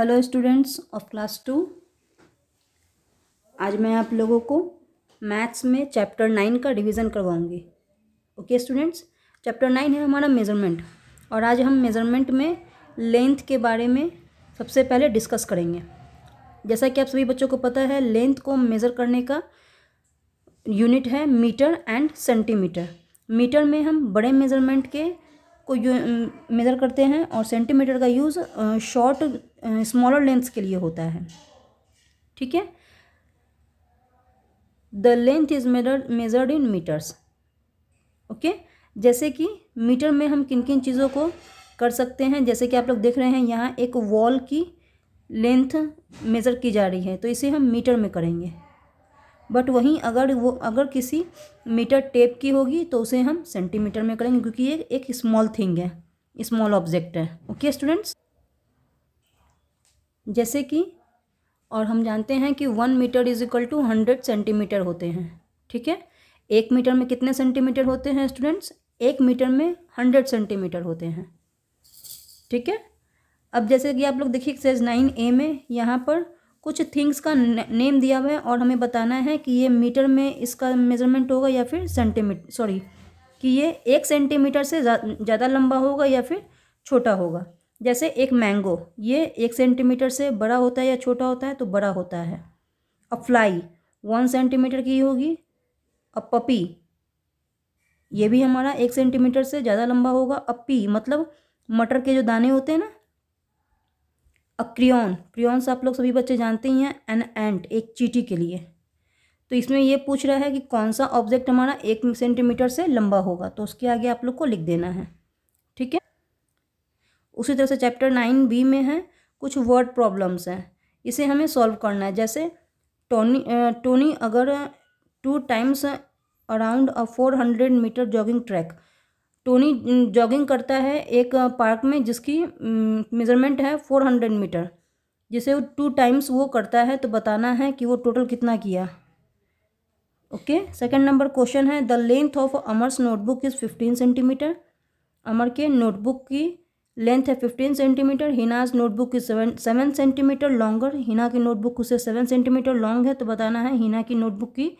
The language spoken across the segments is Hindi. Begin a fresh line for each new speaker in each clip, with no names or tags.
Hello students of class two आज मैं आप लोगों को मैथ्स में चैप्टर नाइन का रिवीजन करवाऊंगी ओके स्टूडेंट्स चैप्टर नाइन है हमारा मेज़रमेंट और आज हम मेज़रमेंट में लेंथ के बारे में सबसे पहले डिस्कस करेंगे जैसा कि आप सभी बच्चों को पता है लेंथ को मेज़र करने का यूनिट है मीटर एंड सेंटीमीटर मीटर में हम बड़े मेज़रमेंट के को मेज़र करते हैं और सेंटीमीटर का यूज़ शॉर्ट स्मॉलर लेंथ के लिए होता है ठीक है the length is measured measured in metres okay जैसे कि मीटर में हम किन किन चीज़ों को कर सकते हैं जैसे कि आप लोग देख रहे हैं यहाँ एक वॉल की लेंथ मेज़र की जा रही है तो इसे हम मीटर में करेंगे बट वहीं अगर वो अगर किसी मीटर टेप की होगी तो उसे हम सेंटीमीटर में करेंगे क्योंकि ये एक स्मॉल थिंग है स्मॉल ऑब्जेक्ट है ओके स्टूडेंट्स जैसे कि और हम जानते हैं कि one metre is equal to hundred centimetre होते हैं ठीक है एक मीटर में कितने सेंटीमीटर होते हैं स्टूडेंट्स एक मीटर में हंड्रेड सेंटीमीटर होते हैं ठीक है अब जैसे कि आप लोग देखिए एक्सरसाइज नाइन ए में यहाँ पर कुछ थिंग्स का नेम दिया हुआ है और हमें बताना है कि ये मीटर में इसका मेजरमेंट होगा या फिर सेंटीमीटर सॉरी कि ये एक सेंटीमीटर से ज़्यादा जा, लंबा होगा या फिर छोटा होगा जैसे एक मैंगो ये एक सेंटीमीटर से बड़ा होता है या छोटा होता है तो बड़ा होता है अ फ्लाई वन सेंटीमीटर की होगी अ पपी ये भी हमारा एक सेंटीमीटर से ज़्यादा लंबा होगा अ पी मतलब मटर के जो दाने होते हैं ना अ क्रियोन क्रियोन्स आप लोग सभी बच्चे जानते ही हैं एन एंट एक चीटी के लिए तो इसमें ये पूछ रहा है कि कौन सा ऑब्जेक्ट हमारा एक सेंटीमीटर से लंबा होगा तो उसके आगे आप लोग को लिख देना है ठीक है उसी तरह से चैप्टर नाइन बी में है कुछ वर्ड प्रॉब्लम्स हैं इसे हमें सॉल्व करना है जैसे टोनी टोनी अगर two times around a four hundred metre jogging track Tony jogging करता है एक पार्क में जिसकी मेजरमेंट है फोर हंड्रेड मीटर जिसे वो टू टाइम्स वो करता है तो बताना है कि वो टोटल कितना किया ओके सेकंड नंबर क्वेश्चन है the length of Amar's notebook is fifteen centimetre Amar के नोटबुक की लेंथ है फिफ्टीन सेंटीमीटर हिनाज नोटबुक की seven seven centimetre longer Hina की नोटबुक उसे सेवन सेंटीमीटर लॉन्ग है तो बताना है हिना की नोटबुक की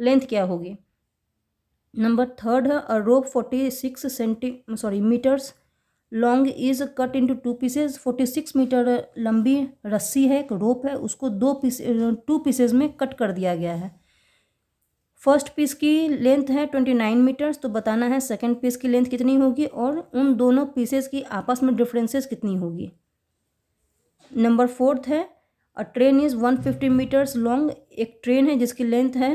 लेंथ क्या होगी नंबर थर्ड है a rope forty six centi sorry metres long is cut into two pieces forty six metre लंबी रस्सी है एक रोप है उसको दो पीस टू पीसेज में कट कर दिया गया है फर्स्ट पीस की लेंथ है ट्वेंटी नाइन मीटर्स तो बताना है सेकंड पीस की लेंथ कितनी होगी और उन दोनों पीसेस की आपस में डिफरेंसेस कितनी होगी नंबर फोर्थ है a train is one fifty metres long एक ट्रेन है जिसकी लेंथ है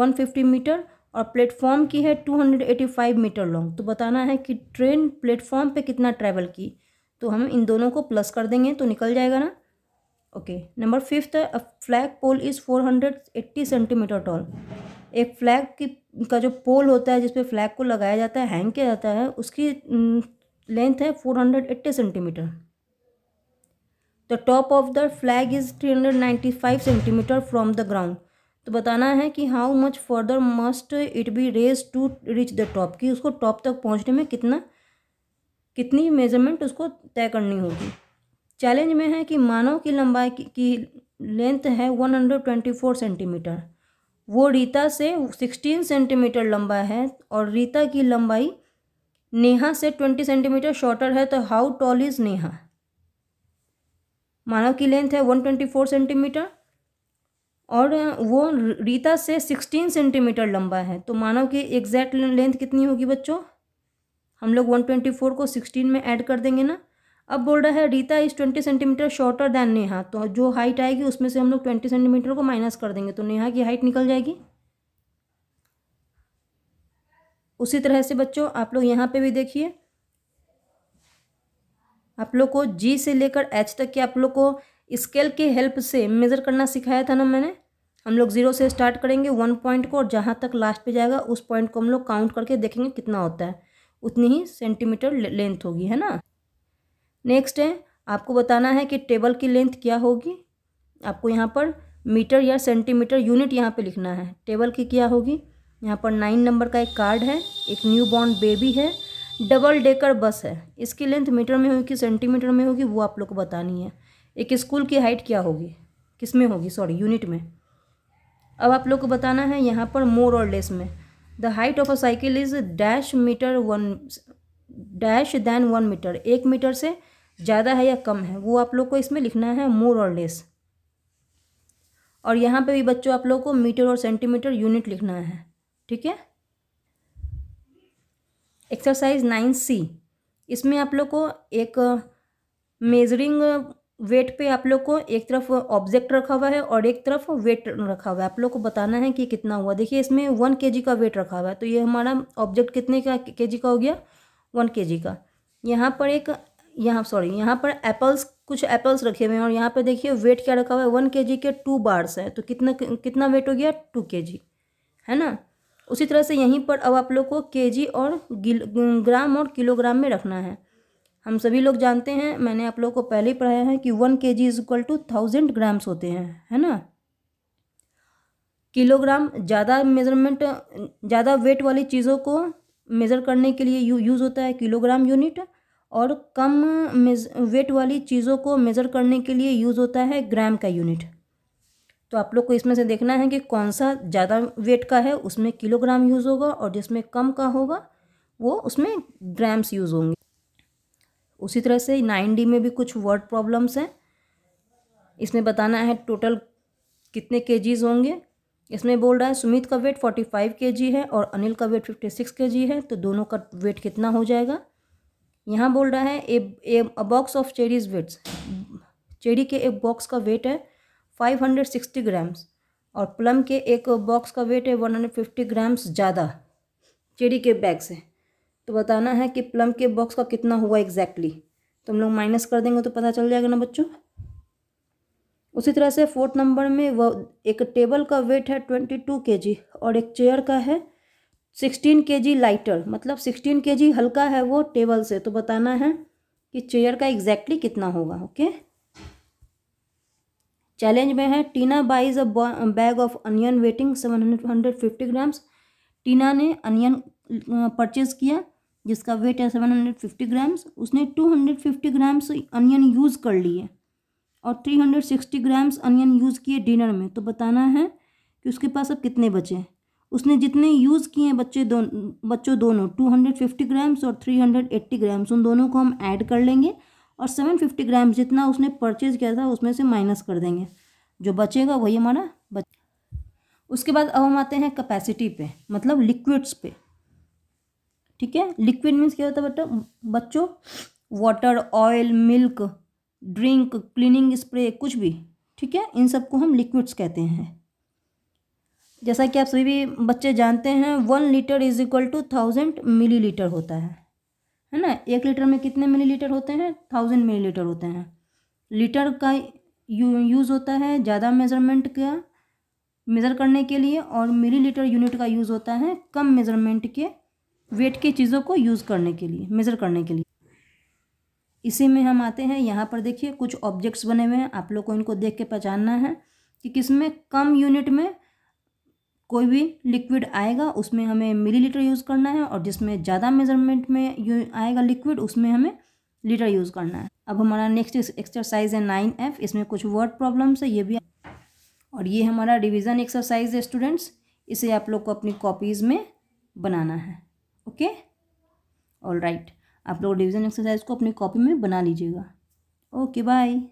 वन फिफ्टी मीटर और प्लेटफॉर्म की है two hundred eighty five metre long तो बताना है कि ट्रेन प्लेटफॉर्म पर कितना ट्रैवल की तो हम इन दोनों को प्लस कर देंगे तो निकल जाएगा ना ओके नंबर फिफ्थ है flag pole is four hundred eighty centimetre tall एक फ्लैग की का जो पोल होता है जिस पर फ्लैग को लगाया जाता है हैंग किया जाता है उसकी लेंथ है four hundred eighty centimetre the top of the flag is three hundred ninety five centimetre from the ground तो बताना है कि how much further must it be raise to reach the top कि उसको टॉप तक पहुंचने में कितना कितनी मेजरमेंट उसको तय करनी होगी चैलेंज में है कि मानव की लंबाई की, की लेंथ है one hundred twenty four centimetre वो रीता से सिक्सटीन सेंटीमीटर लंबा है और रीता की लंबाई नेहा से ट्वेंटी सेंटीमीटर शॉर्टर है तो how tall is Neha Manav की लेंथ है वन ट्वेंटी फोर सेंटीमीटर और वो रीता से सिक्सटीन सेंटीमीटर लंबा है तो मानव की एग्जैक्ट लेंथ कितनी होगी बच्चों हम लोग वन ट्वेंटी फोर को सिक्सटीन में ऐड कर देंगे ना अब बोल रहा है Rita is twenty centimetre shorter than Neha तो जो हाइट आएगी उसमें से हम लोग ट्वेंटी सेंटीमीटर को माइनस कर देंगे तो नेहा की हाइट निकल जाएगी उसी तरह से बच्चों आप लोग यहाँ पे भी देखिए आप लोग को जी से लेकर एच तक के आप लोग को स्केल के हेल्प से मेज़र करना सिखाया था ना मैंने हम लोग ज़ीरो से स्टार्ट करेंगे वन पॉइंट को और जहाँ तक लास्ट पे जाएगा उस पॉइंट को हम लोग काउंट करके देखेंगे कितना होता है उतनी ही सेंटीमीटर लेंथ होगी है ना नेक्स्ट है आपको बताना है कि टेबल की लेंथ क्या होगी आपको यहाँ पर मीटर या सेंटीमीटर यूनिट यहाँ पे लिखना है टेबल की क्या होगी यहाँ पर नाइन नंबर का एक कार्ड है एक न्यू बॉर्न बेबी है डबल डेकर बस है इसकी लेंथ मीटर में होगी सेंटीमीटर में होगी वो आप लोग को बतानी है एक स्कूल की हाइट क्या होगी किस में होगी सॉरी यूनिट में अब आप लोग को बताना है यहाँ पर मोर और लेस में the height of a cycle is dash metre one dash than one metre एक मीटर से ज़्यादा है या कम है वो आप लोग को इसमें लिखना है मोर और लेस और यहाँ पे भी बच्चों आप लोग को मीटर और सेंटीमीटर यूनिट लिखना है ठीक है एक्सरसाइज नाइन सी इसमें आप लोग को एक मेजरिंग वेट पे आप लोग को एक तरफ ऑब्जेक्ट रखा हुआ है और एक तरफ वेट रखा हुआ है आप लोग को बताना है कि कितना हुआ देखिए इसमें वन के का वेट रखा हुआ है तो ये हमारा ऑब्जेक्ट कितने का के का हो गया वन के का यहाँ पर एक यहाँ सॉरी यहाँ पर एप्पल्स कुछ एप्पल्स रखे हुए हैं और यहाँ पर देखिए वेट क्या रखा हुआ है वन के जी के टू बार्स हैं तो कितना कितना वेट हो गया टू के जी है ना उसी तरह से यहीं पर अब आप लोग को के जी और ग्राम और किलोग्राम में रखना है हम सभी लोग जानते हैं मैंने आप लोग को पहले ही पढ़ाया है कि one K G is equal to thousand grams होते हैं है ना किलोग्राम ज़्यादा मेजरमेंट ज़्यादा वेट वाली चीज़ों को मेज़र करने के लिए यू यूज़ होता है किलोग्राम यूनिट और कम वेट वाली चीज़ों को मेज़र करने के लिए यूज़ होता है ग्राम का यूनिट तो आप लोग को इसमें से देखना है कि कौन सा ज़्यादा वेट का है उसमें किलोग्राम यूज़ होगा और जिसमें कम का होगा वो उसमें ग्राम्स यूज़ होंगे उसी तरह से नाइन डी में भी कुछ वर्ड प्रॉब्लम्स हैं इसमें बताना है टोटल कितने के होंगे इसमें बोल रहा है सुमित का वेट फोर्टी फाइव के है और अनिल का वेट फिफ्टी सिक्स के है तो दोनों का वेट कितना हो जाएगा यहाँ बोल रहा है a a box of cherries weights cherry के एक बॉक्स का वेट है फाइव हंड्रेड सिक्सटी ग्राम्स और प्लम के एक बॉक्स का वेट है वन हंड्रेड फिफ्टी ग्राम्स ज़्यादा चेरी के बैग से तो बताना है कि प्लम के बॉक्स का कितना हुआ एग्जैक्टली exactly. तो हम लोग माइनस कर देंगे तो पता चल जाएगा ना बच्चों उसी तरह से फोर्थ नंबर में वह एक टेबल का वेट है ट्वेंटी टू के जी और एक चेयर का है सिक्सटीन के जी लाइटर मतलब सिक्सटीन के जी हल्का है वो टेबल से तो बताना है कि चेयर का एग्जैक्टली कितना होगा ओके चैलेंज में है Tina buys a bag of onion weighing seven hundred fifty grams Tina ने अनियन परचेज किया जिसका वेट है सेवन हंड्रेड फिफ्टी ग्राम्स उसने two hundred fifty grams onion use कर लिए और three hundred sixty grams onion use किए डिनर में तो बताना है कि उसके पास अब कितने बचे उसने जितने यूज़ किए हैं बच्चे दो बच्चों दोनों टू हंड्रेड फिफ्टी ग्राम्स और थ्री हंड्रेड एट्टी ग्राम्स उन दोनों को हम ऐड कर लेंगे और सेवन फिफ्टी ग्राम्स जितना उसने परचेज़ किया था उसमें से माइनस कर देंगे जो बचेगा वही हमारा बच उसके बाद अब हम आते हैं कैपेसिटी पे मतलब लिक्विड्स पे ठीक है लिक्विड मीन्स क्या होता है बेटा बच्चों water oil milk drink cleaning spray कुछ भी ठीक है इन सबको हम लिक्विड्स कहते हैं जैसा कि आप सभी भी बच्चे जानते हैं one litre is equal to thousand millilitre होता है है ना एक लीटर में कितने मिली लीटर होते हैं थाउजेंड मिली लीटर होते हैं लीटर का यू यूज़ होता है ज़्यादा मेज़रमेंट का मेज़र करने के लिए और मिली लीटर यूनिट का यूज़ होता है कम मेज़रमेंट के वेट की चीज़ों को यूज़ करने के लिए मेज़र करने के लिए इसी में हम आते हैं यहाँ पर देखिए कुछ ऑब्जेक्ट्स बने हुए हैं आप लोग को इनको देख के पहचानना है कि किस में कम यूनिट में कोई भी लिक्विड आएगा उसमें हमें मिलीलीटर यूज़ करना है और जिसमें ज़्यादा मेजरमेंट में यू आएगा लिक्विड उसमें हमें लीटर यूज़ करना है अब हमारा नेक्स्ट एक्सरसाइज है नाइन एफ इसमें कुछ वर्ड प्रॉब्लम्स है ये भी और ये हमारा रिविज़न एक्सरसाइज है स्टूडेंट्स इसे आप लोग को अपनी कॉपीज़ में बनाना है ओके ऑल राइट आप लोग रिविज़न एक्सरसाइज को अपनी कॉपी में बना लीजिएगा ओके बाय